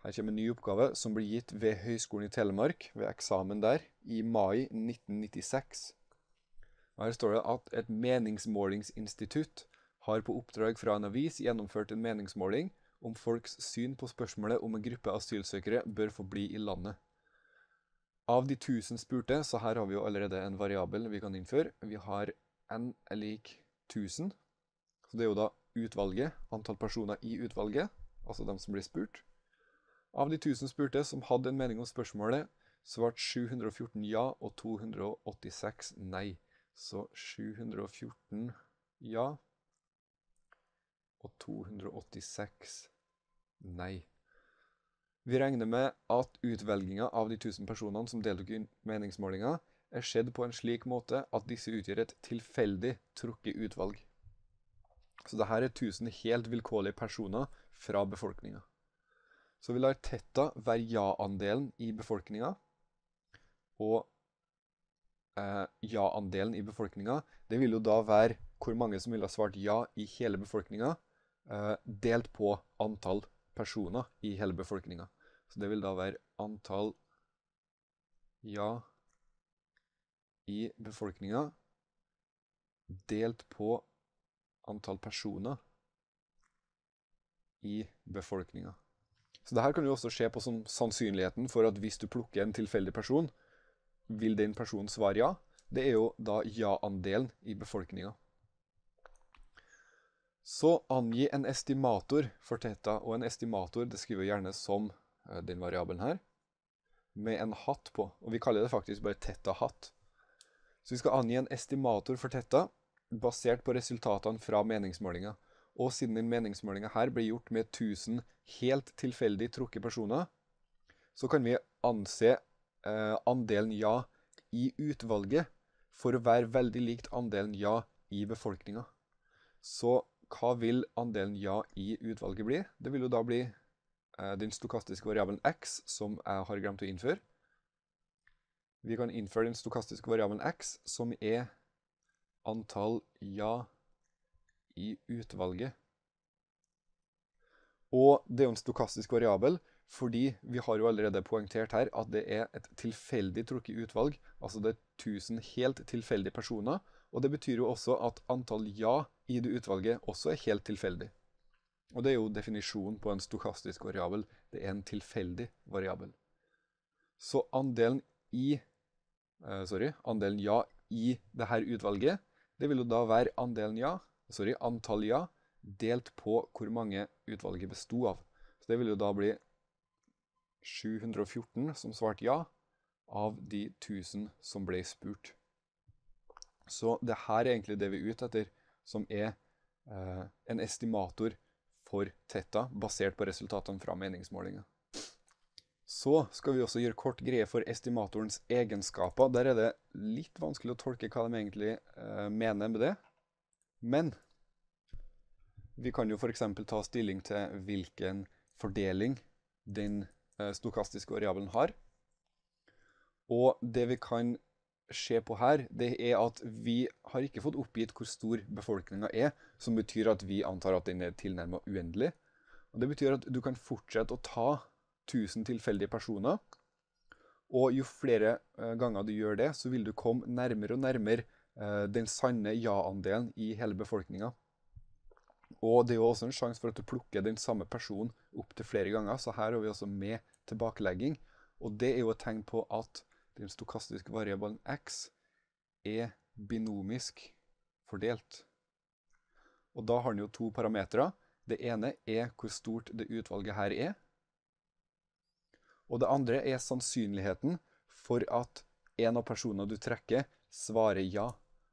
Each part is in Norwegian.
Her kommer en ny oppgave som blir gitt ved Høgskolen i Telemark, ved eksamen der, i mai 1996. Og her står det at et meningsmålingsinstitutt har på oppdrag fra en avis gjennomført en meningsmåling om folks syn på spørsmålet om en gruppe asylsøkere bør få bli i landet. Av de 1000 spurte, så her har vi jo allerede en variabel vi kan innføre. Vi har n lik 1000. Så det er jo da utvalget, antall personer i utvalget, altså dem som blir spurt. Av de 1000 spurte som hadde en mening om spørsmålet, svarte 714 ja og 286 nei. Så 714 ja og 286 nei. Vi regner med at utvelginga av de 1000 personene som deltok i meningsmålinga, er skjedd på en slik måte at disse utgjør et tilfeldig trukket utvalg. Så dette er 1000 helt vilkårlige personer fra befolkninga. Så vil Arteta være ja-andelen i befolkninga. Og eh, ja-andelen i befolkninga, det vil jo da være hvor mange som ville ha svart ja i hele befolkninga, eh, delt på antall personer i hele befolkninga. Så det vil da være antall ja i befolkninga delt på antall personer i befolkninga. Så det her kan jo også se på sånn sannsynligheten for at hvis du plukker en tilfeldig person, vil den personen svare ja? Det er jo da ja-andelen i befolkninga. Så angi en estimator for teta, og en estimator det skriver gjerne som eh, den variabelen her, med en hatt på. Og vi kaller det faktisk bare teta-hatt. Så vi skal angi en estimator for teta, basert på resultatene fra meningsmålinga. Og siden den meningsmålinga her ble gjort med 1000 helt tilfeldig trukke personer, så kan vi anse eh, andelen ja i utvalget for å være veldig likt andelen ja i befolkninga. Så hva vil andelen ja i utvalget bli? Det vil jo da bli eh, den stokastiske variabelen x, som jeg har glemt å innføre. Vi kan innføre den stokastiske variabelen x, som er antall ja-ja i utvalget. Og det er jo en stokastisk variabel, fordi vi har jo allerede poengtert her at det er et tilfeldig trukket utvalg. Altså det er 1000 helt tilfeldige personer. Og det betyr jo også at antall ja i det utvalget også er helt tilfeldig. Og det er jo definisjonen på en stokastisk variabel. Det er en tilfeldig variabel. Så andelen i eh, Sorry. Andelen ja i dette utvalget, det vil jo da være andelen ja sorry, Antalya delt på hvor mange utvalget besto av. Så det vil jo da bli 714 som svarte ja, av de 1000 som ble spurt. Så det her er egentlig det vi er ute etter, som er eh, en estimator for Tetta, basert på resultatene fra meningsmålinga. Så skal vi også gjøre kort greie for estimatorens egenskaper. Der er det litt vanskelig å tolke hva de egentlig eh, mener med det. Men vi kan jo f.eks. ta stilling til hvilken fordeling den eh, stokastiske variabelen har. Og det vi kan se på her, det er at vi har ikke fått oppgitt hvor stor befolkninga er, som betyr at vi antar at den er tilnærma uendelig. Og Det betyr at du kan fortsette å ta 1000 tilfeldige personer. Og jo flere eh, ganger du gjør det, så vil du komme nærmere og nærmere Eh, den sanne ja-andelen i hele befolkninga. Og det er jo også en sjanse for at du plukker den samme personen opp til flere ganger. Så her har vi også altså med tilbakelegging. Og det er jo et tegn på at den stokastiske variabelen x er binomisk fordelt. Og da har den jo to parametere. Det ene er hvor stort det utvalget her er. Og det andre er sannsynligheten for at en av personene du trekker, svarer ja.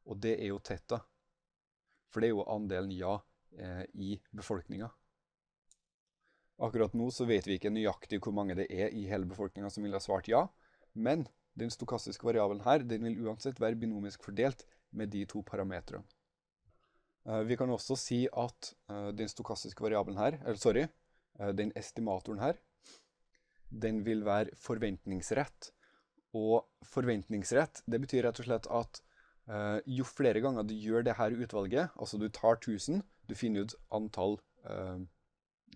Og det er jo tett da, For det er jo andelen ja eh, i befolkninga. Akkurat nå så vet vi ikke nøyaktig hvor mange det er i hele befolkninga som ville ha svart ja, men den stokastiske variabelen her den vil uansett være binomisk fordelt med de to parametrene. Eh, vi kan også si at eh, den stokastiske variabelen her, eller sorry, eh, den estimatoren her, den vil være forventningsrett. Og forventningsrett det betyr rett og slett at Uh, jo flere ganger du gjør det her utvalget, altså du tar 1000, du finner ut antall uh,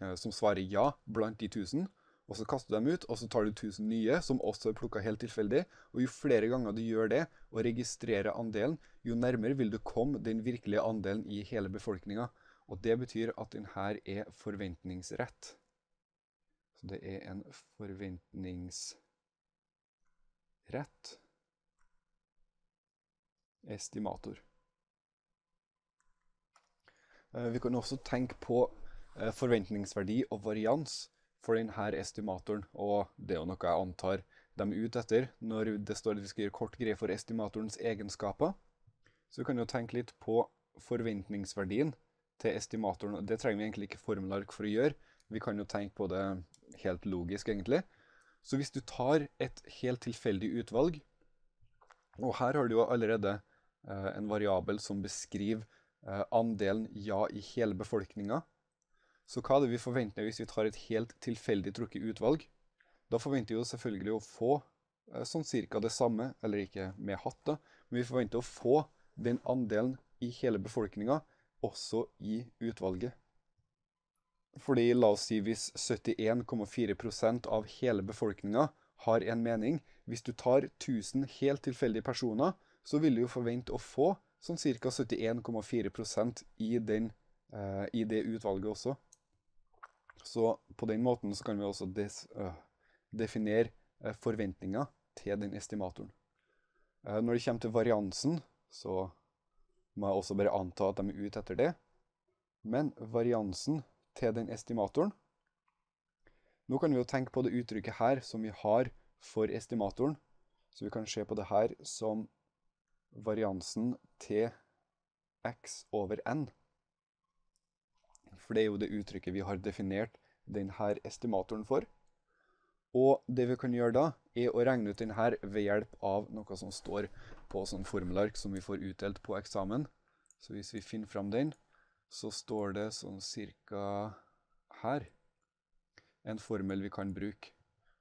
uh, som svarer ja blant de 1000, og så kaster du dem ut, og så tar du 1000 nye, som også er plukka helt tilfeldig. Og jo flere ganger du gjør det, og registrerer andelen, jo nærmere vil du komme den virkelige andelen i hele befolkninga. Og det betyr at den her er forventningsrett. Så det er en forventningsrett estimator. Eh, vi kan også tenke på eh, forventningsverdi og varians for denne estimatoren. Og det er jo noe jeg antar de er ute etter når det står at vi skal gjøre kort greie for estimatorens egenskaper. Så vi kan jo tenke litt på forventningsverdien til estimatoren. Det trenger vi egentlig ikke formelark for å gjøre. Vi kan jo tenke på det helt logisk, egentlig. Så hvis du tar et helt tilfeldig utvalg, og her har du jo allerede Eh, en variabel som beskriver eh, andelen ja i hele befolkningen. Så hva er det vi forventer hvis vi tar et helt tilfeldig trukket utvalg? Da forventer vi jo selvfølgelig å få eh, sånn cirka det samme, eller ikke med hatt, da, men vi forventer å få den andelen i hele befolkningen, også i utvalget. Fordi la oss si hvis 71,4 av hele befolkningen har en mening, hvis du tar 1000 helt tilfeldige personer, så vil du jo forvente å få sånn ca. 71,4 i, eh, i det utvalget også. Så på den måten så kan vi også des, øh, definere eh, forventninger til den estimatoren. Eh, når det kommer til variansen, så må jeg også bare anta at de er ute etter det. Men variansen til den estimatoren Nå kan vi jo tenke på det uttrykket her som vi har for estimatoren. Så vi kan se på det her som variansen tx over n. For det er jo det uttrykket vi har definert denne estimatoren for. Og det vi kan gjøre da, er å regne ut denne ved hjelp av noe som står på sånn formelark som vi får utdelt på eksamen. Så hvis vi finner frem den, så står det sånn cirka her en formel vi kan bruke.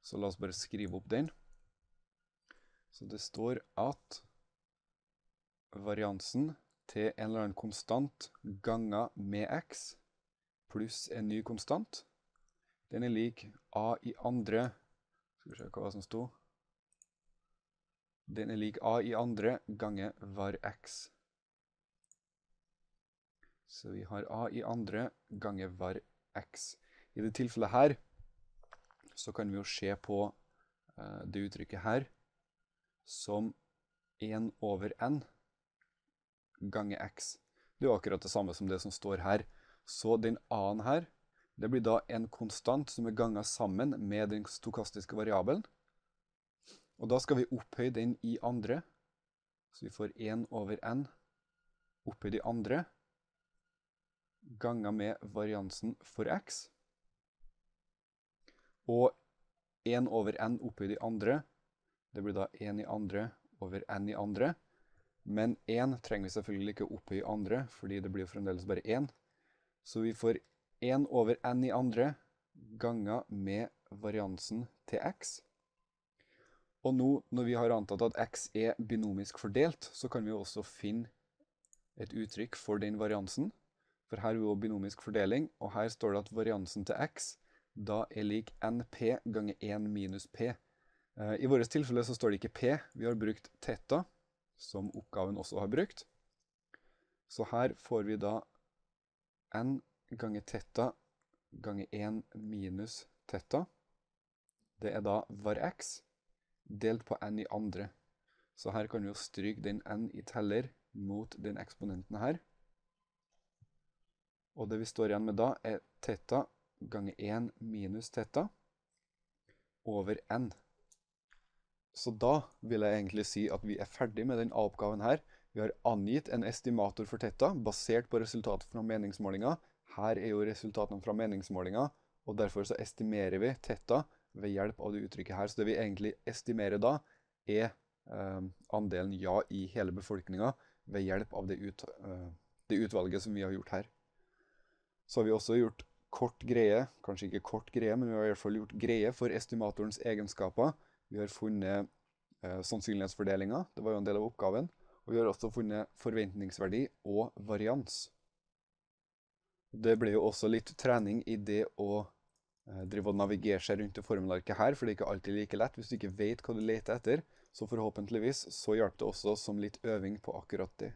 Så la oss bare skrive opp den. Så det står at variansen til en eller annen konstant ganger med x pluss en ny konstant. Den er lik a i andre Skal vi se hva som sto. Den er lik a i andre ganger var x. Så vi har a i andre ganger var x. I det tilfellet her så kan vi jo se på eh, det uttrykket her som 1 over n ganger x. Det er jo akkurat det samme som det som står her. Så den a-en her, det blir da en konstant som er ganget sammen med den stokastiske variabelen. Og da skal vi opphøye den i andre. Så vi får 1 over n opphøyd i andre ganga med variansen for x. Og 1 over n opphøyd i andre, det blir da 1 i andre over n i andre. Men én trenger vi selvfølgelig ikke opphøye andre, fordi det blir jo fremdeles bare én. Så vi får 1 over n i andre ganger med variansen til x. Og nå når vi har antatt at x er binomisk fordelt, så kan vi også finne et uttrykk for den variansen. For her er jo binomisk fordeling, og her står det at variansen til x da er lik np ganger 1 minus p. Eh, I vårt tilfelle så står det ikke p, vi har brukt teta som oppgaven også har brukt. Så her får vi da n gange teta gange 1 minus teta. Det er da var x delt på n i andre. Så her kan vi jo stryke den n i teller mot den eksponenten her. Og det vi står igjen med da, er teta gange 1 minus teta over n. Så da vil jeg egentlig si at vi er ferdig med denne oppgaven her. Vi har angitt en estimator for tetta basert på resultatet fra meningsmålinga. Her er jo resultatene fra meningsmålinga, og derfor så estimerer vi tetta ved hjelp av det uttrykket her. Så det vi egentlig estimerer da, er ehm, andelen ja i hele befolkninga ved hjelp av eh, det utvalget som vi har gjort her. Så har vi også gjort kort greie, kanskje ikke kort greie, men vi har i hvert fall gjort greie for estimatorens egenskaper. Vi har funnet eh, sannsynlighetsfordelinga, det var jo en del av oppgaven. Og vi har også funnet forventningsverdi og varians. Det ble jo også litt trening i det å eh, drive og navigere seg rundt det formelarket her, for det er ikke alltid like lett. Hvis du ikke vet hva du leter etter, så forhåpentligvis så hjalp det også som litt øving på akkurat det.